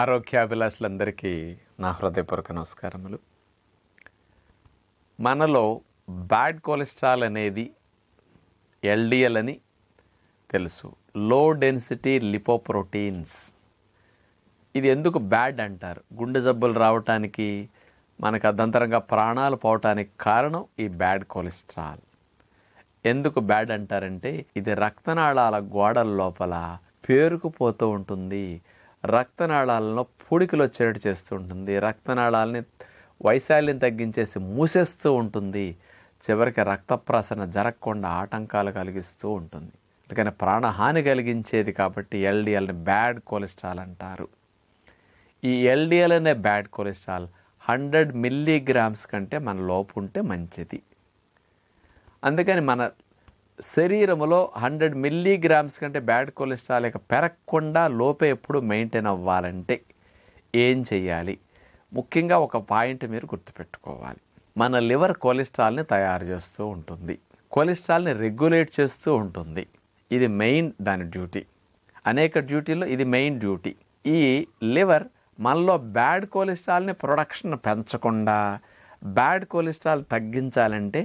ఆరోగ్యాభిలాషులందరికీ నా హృదయపూర్వక నమస్కారములు మనలో బ్యాడ్ కొలెస్ట్రాల్ అనేది ఎల్డిఎల్ అని తెలుసు లో డెన్సిటీ లిపోప్రోటీన్స్ ఇది ఎందుకు బ్యాడ్ అంటారు గుండె జబ్బులు రావటానికి మనకు అదంతరంగా ప్రాణాలు పోవటానికి కారణం ఈ బ్యాడ్ కొలెస్ట్రాల్ ఎందుకు బ్యాడ్ అంటారంటే ఇది రక్తనాళాల గోడల లోపల పేరుకుపోతూ ఉంటుంది రక్తనాళాలను పూడికలు వచ్చేటట్టు చేస్తూ ఉంటుంది రక్తనాళాలని వైశాల్యం తగ్గించేసి మూసేస్తూ ఉంటుంది చివరికి రక్తప్రసరణ జరగకుండా ఆటంకాలు కలిగిస్తూ ఉంటుంది అందుకని ప్రాణహాని కలిగించేది కాబట్టి ఎల్డిఎల్ని బ్యాడ్ కొలెస్ట్రాల్ అంటారు ఈ ఎల్డిఎల్ అనే బ్యాడ్ కొలెస్ట్రాల్ హండ్రెడ్ మిల్లీగ్రామ్స్ కంటే మన లోపు ఉంటే మంచిది అందుకని మన శరీరంలో హండ్రెడ్ మిల్లీగ్రామ్స్ కంటే బ్యాడ్ కొలెస్ట్రాల్ యొక్క పెరగకుండా లోపే ఎప్పుడు మెయింటైన్ అవ్వాలంటే ఏం చేయాలి ముఖ్యంగా ఒక పాయింట్ మీరు గుర్తుపెట్టుకోవాలి మన లివర్ కొలెస్ట్రాల్ని తయారు చేస్తూ ఉంటుంది కొలెస్ట్రాల్ని రెగ్యులేట్ చేస్తూ ఉంటుంది ఇది మెయిన్ దాని డ్యూటీ అనేక డ్యూటీల్లో ఇది మెయిన్ డ్యూటీ ఈ లివర్ మనలో బ్యాడ్ కొలెస్ట్రాల్ని ప్రొడక్షన్ పెంచకుండా బ్యాడ్ కొలెస్ట్రాల్ తగ్గించాలంటే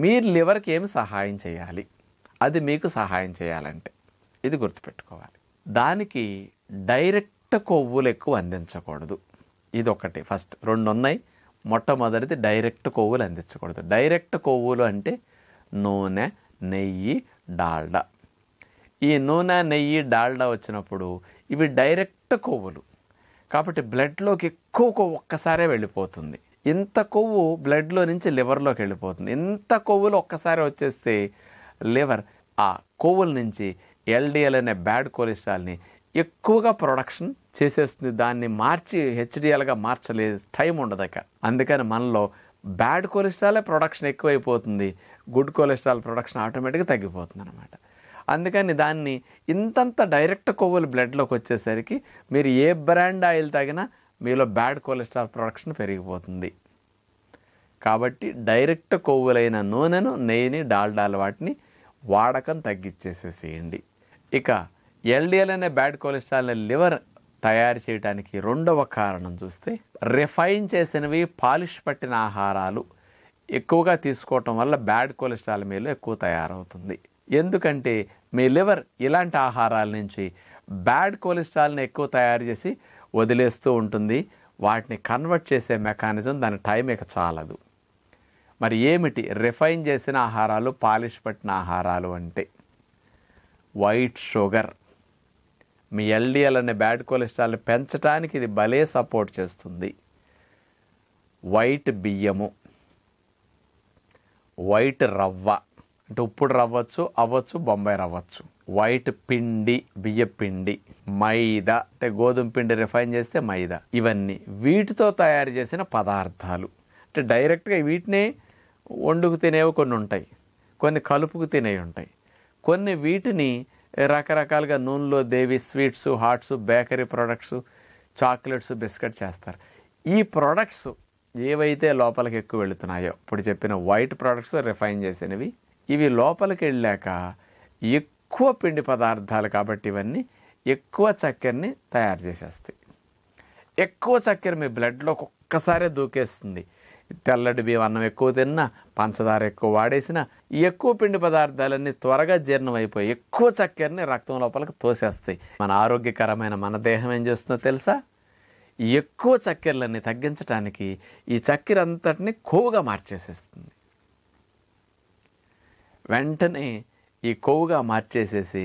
మీరు లివర్కి ఏమి సహాయం చేయాలి అది మీకు సహాయం చేయాలంటే ఇది గుర్తుపెట్టుకోవాలి దానికి డైరెక్ట్ కొవ్వులు ఎక్కువ అందించకూడదు ఇది ఒకటి ఫస్ట్ రెండు ఉన్నాయి మొట్టమొదటిది డైరెక్ట్ కొవ్వులు అందించకూడదు డైరెక్ట్ కొవ్వులు అంటే నూనె నెయ్యి డాల్డా ఈ నూనె నెయ్యి డాల్డా వచ్చినప్పుడు ఇవి డైరెక్ట్ కొవ్వులు కాబట్టి బ్లడ్లోకి ఎక్కువ ఒక్కసారే వెళ్ళిపోతుంది ఇంత కొవ్వు బ్లడ్లో నుంచి లివర్లోకి వెళ్ళిపోతుంది ఇంత కొవ్వులు ఒక్కసారి వచ్చేస్తే లివర్ ఆ కొవ్వుల నుంచి ఎల్డిఎల్ అనే బ్యాడ్ కొలెస్ట్రాల్ని ఎక్కువగా ప్రొడక్షన్ చేసేస్తుంది దాన్ని మార్చి హెచ్డిఎల్గా మార్చలే టైం ఉండదక అందుకని మనలో బ్యాడ్ కొలెస్ట్రాలే ప్రొడక్షన్ ఎక్కువైపోతుంది గుడ్ కొలెస్ట్రాల్ ప్రొడక్షన్ ఆటోమేటిక్గా తగ్గిపోతుంది అనమాట అందుకని దాన్ని ఇంతంత డైరెక్ట్ కొవ్వులు బ్లడ్లోకి వచ్చేసరికి మీరు ఏ బ్రాండ్ ఆయిల్ తాగినా మీలో బ్యాడ్ కొలెస్ట్రాల్ ప్రొడక్షన్ పెరిగిపోతుంది కాబట్టి డైరెక్ట్ కొవ్వులైన నూనెను నెయ్యిని డాల్డాల్ వాటిని వాడకం తగ్గించేసేసేయండి ఇక ఎల్డిఎల్ అనే బ్యాడ్ కొలెస్ట్రాల్ని లివర్ తయారు చేయడానికి రెండవ కారణం చూస్తే రిఫైన్ చేసినవి పాలిష్ పట్టిన ఆహారాలు ఎక్కువగా తీసుకోవటం వల్ల బ్యాడ్ కొలెస్ట్రాల్ మీద ఎక్కువ తయారవుతుంది ఎందుకంటే మీ లివర్ ఇలాంటి ఆహారాల నుంచి బ్యాడ్ కొలెస్ట్రాల్ని ఎక్కువ తయారు చేసి వదిలేస్తూ ఉంటుంది వాటిని కన్వర్ట్ చేసే మెకానిజం దాని టైం ఇక చాలదు మరి ఏమిటి రిఫైన్ చేసిన ఆహారాలు పాలిష్ పట్టిన ఆహారాలు అంటే వైట్ షుగర్ మీ ఎల్డిఎల్ అనే బ్యాడ్ కొలెస్ట్రాల్ని పెంచడానికి ఇది భలే సపోర్ట్ చేస్తుంది వైట్ బియ్యము వైట్ రవ్వ అంటే ఉప్పుడు రవ్వచ్చు అవ్వచ్చు బొంబాయి రవ్వచ్చు వైట్ పిండి బియ్య పిండి మైదా అంటే గోధుమ పిండి రిఫైన్ చేస్తే మైదా ఇవన్నీ వీటితో తయారు చేసిన పదార్థాలు అంటే డైరెక్ట్గా వీటిని వండుకు తినేవి కొన్ని ఉంటాయి కొన్ని కలుపుకు తినేవి ఉంటాయి కొన్ని వీటిని రకరకాలుగా నూనెలో దేవి sweets hots bakery products chocolates biscuit చేస్తారు ఈ ప్రోడక్ట్స్ ఏవైతే లోపలికి ఎక్కువ వెళుతున్నాయో ఇప్పుడు చెప్పిన వైట్ ప్రోడక్ట్స్ రిఫైన్ చేసినవి ఇవి లోపలికి వెళ్ళాక ఎక్కువ ఎక్కువ పిండి పదార్థాలు కాబట్టి ఇవన్నీ ఎక్కువ చక్కెరని తయారు చేసేస్తాయి ఎక్కువ చక్కెర మీ బ్లడ్లోకి ఒక్కసారే దూకేస్తుంది తెల్లడి బియ్యం అన్నం ఎక్కువ తిన్నా పంచదార ఎక్కువ వాడేసిన ఎక్కువ పిండి పదార్థాలన్నీ త్వరగా జీర్ణం అయిపోయి ఎక్కువ చక్కెరని రక్తం లోపలికి తోసేస్తాయి మన ఆరోగ్యకరమైన మన దేహం ఏం చేస్తుందో తెలుసా ఎక్కువ చక్కెరలన్నీ తగ్గించడానికి ఈ చక్కెర అంతటిని కొవ్వుగా మార్చేసేస్తుంది వెంటనే ఈ కొవ్వుగా మార్చేసేసి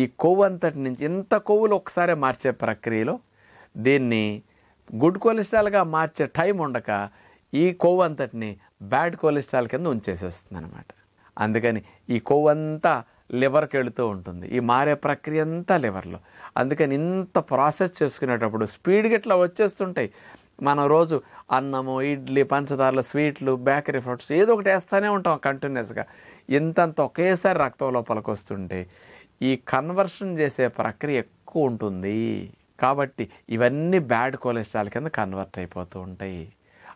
ఈ కొవ్వు అంతటి నుంచి ఇంత కొవ్వులు ఒకసారి మార్చే ప్రక్రియలో దీన్ని గుడ్ కొలెస్ట్రాల్గా మార్చే టైం ఉండక ఈ కొవ్వు అంతటిని బ్యాడ్ కొలెస్ట్రాల్ కింద ఉంచేసేస్తుంది అనమాట అందుకని ఈ కొవ్వు అంతా లివర్కి వెళుతూ ఉంటుంది ఈ మారే ప్రక్రియ అంతా లివర్లో అందుకని ఇంత ప్రాసెస్ చేసుకునేటప్పుడు స్పీడ్గా ఇట్లా వచ్చేస్తుంటాయి మనం రోజు అన్నము ఇడ్లీ పంచదారలు స్వీట్లు బేకరీ ఫ్రూట్స్ ఏదో ఒకటి వేస్తూనే ఉంటాం కంటిన్యూస్గా ఇంతంత ఒకేసారి రక్తం లోపలికి వస్తుంటే ఈ కన్వర్షన్ చేసే ప్రక్రియ ఎక్కువ ఉంటుంది కాబట్టి ఇవన్నీ బ్యాడ్ కొలెస్ట్రాల్ కింద కన్వర్ట్ అయిపోతూ ఉంటాయి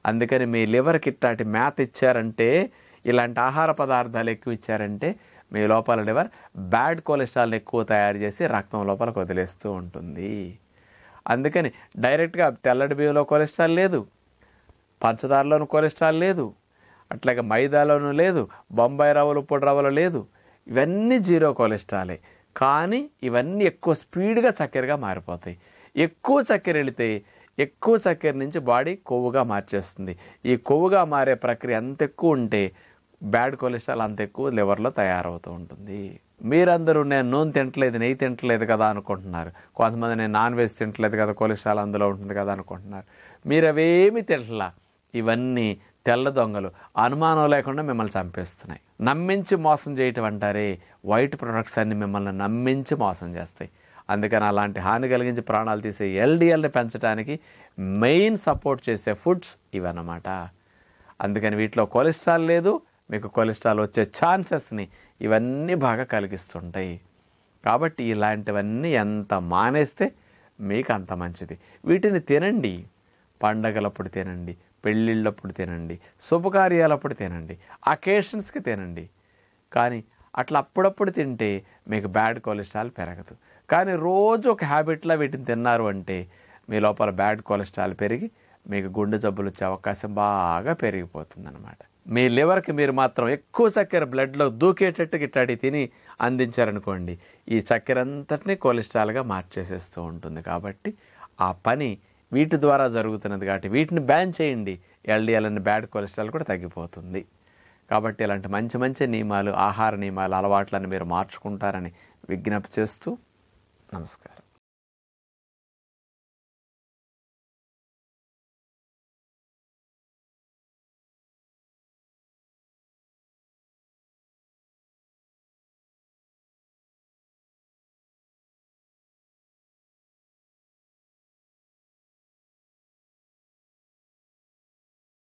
అందుకని మీ లివర్కి ఇట్లాంటి మ్యాత్ ఇచ్చారంటే ఇలాంటి ఆహార పదార్థాలు ఎక్కువ ఇచ్చారంటే మీ లోపల లివర్ బ్యాడ్ కొలెస్ట్రాల్ ఎక్కువ తయారు చేసి రక్తం లోపలికి వదిలేస్తూ ఉంటుంది అందుకని డైరెక్ట్గా తెల్లటి బియ్యంలో కొలెస్ట్రాల్ లేదు పంచదారలోని కొలెస్ట్రాల్ లేదు అట్లాగే మైదాలోనూ లేదు బొంబాయి రవ్వలు ఉప్పుడు రవ్వలు లేదు ఇవన్నీ జీరో కొలెస్ట్రాలే కానీ ఇవన్నీ ఎక్కువ స్పీడ్గా చక్కెరగా మారిపోతాయి ఎక్కువ చక్కెర వెళితే ఎక్కువ చక్కెర నుంచి బాడీ కొవ్వుగా మార్చేస్తుంది ఈ కొవ్వుగా మారే ప్రక్రియ అంత ఎక్కువ ఉంటే బ్యాడ్ కొలెస్ట్రాల్ అంత ఎక్కువ లివర్లో తయారవుతూ ఉంటుంది మీరందరూ నేను నూనె తింటలేదు నెయ్యి తింటలేదు కదా అనుకుంటున్నారు కొంతమంది నేను నాన్ వెజ్ తింటలేదు కదా కొలెస్ట్రాల్ అందులో ఉంటుంది కదా అనుకుంటున్నారు మీరు అవేమి తింటలా ఇవన్నీ తెల్ల దొంగలు అనుమానం లేకుండా మిమ్మల్ని చంపేస్తున్నాయి నమ్మించి మోసం చేయటం అంటారే వైట్ ప్రొడక్ట్స్ అన్ని మిమ్మల్ని నమ్మించి మోసం చేస్తాయి అందుకని అలాంటి హాని కలిగించి ప్రాణాలు తీసే ఎల్డిఎల్ని పెంచడానికి మెయిన్ సపోర్ట్ చేసే ఫుడ్స్ ఇవన్నమాట అందుకని వీటిలో కొలెస్ట్రాల్ లేదు మీకు కొలెస్ట్రాల్ వచ్చే ఛాన్సెస్ని ఇవన్నీ బాగా కలిగిస్తుంటాయి కాబట్టి ఇలాంటివన్నీ ఎంత మానేస్తే మీకు అంత మంచిది వీటిని తినండి పండగలప్పుడు తినండి పెళ్ళిళ్ళప్పుడు తినండి శుభకార్యాలప్పుడు తినండి అకేషన్స్కి తినండి కానీ అట్లా అప్పుడప్పుడు తింటే మీకు బ్యాడ్ కొలెస్ట్రాల్ పెరగదు కానీ రోజు ఒక హ్యాబిట్లో వీటిని తిన్నారు అంటే మీ లోపల బ్యాడ్ కొలెస్ట్రాల్ పెరిగి మీకు గుండె జబ్బులు వచ్చే అవకాశం బాగా అనమాట మీ లివర్కి మీరు మాత్రం ఎక్కువ చక్కెర బ్లడ్లో దూకేటట్టు ఇట్టాడి తిని అందించారనుకోండి ఈ చక్కెర అంతటినీ కొలెస్ట్రాల్గా మార్చేసేస్తూ ఉంటుంది కాబట్టి ఆ పని వీటి ద్వారా జరుగుతున్నది కాబట్టి వీటిని బ్యాన్ చేయండి ఎల్డిఎల్ అనే బ్యాడ్ కొలెస్ట్రాల్ కూడా తగ్గిపోతుంది కాబట్టి ఇలాంటి మంచి మంచి నియమాలు ఆహార నియమాలు అలవాట్లను మీరు మార్చుకుంటారని విజ్ఞప్తి చేస్తూ నమస్కారం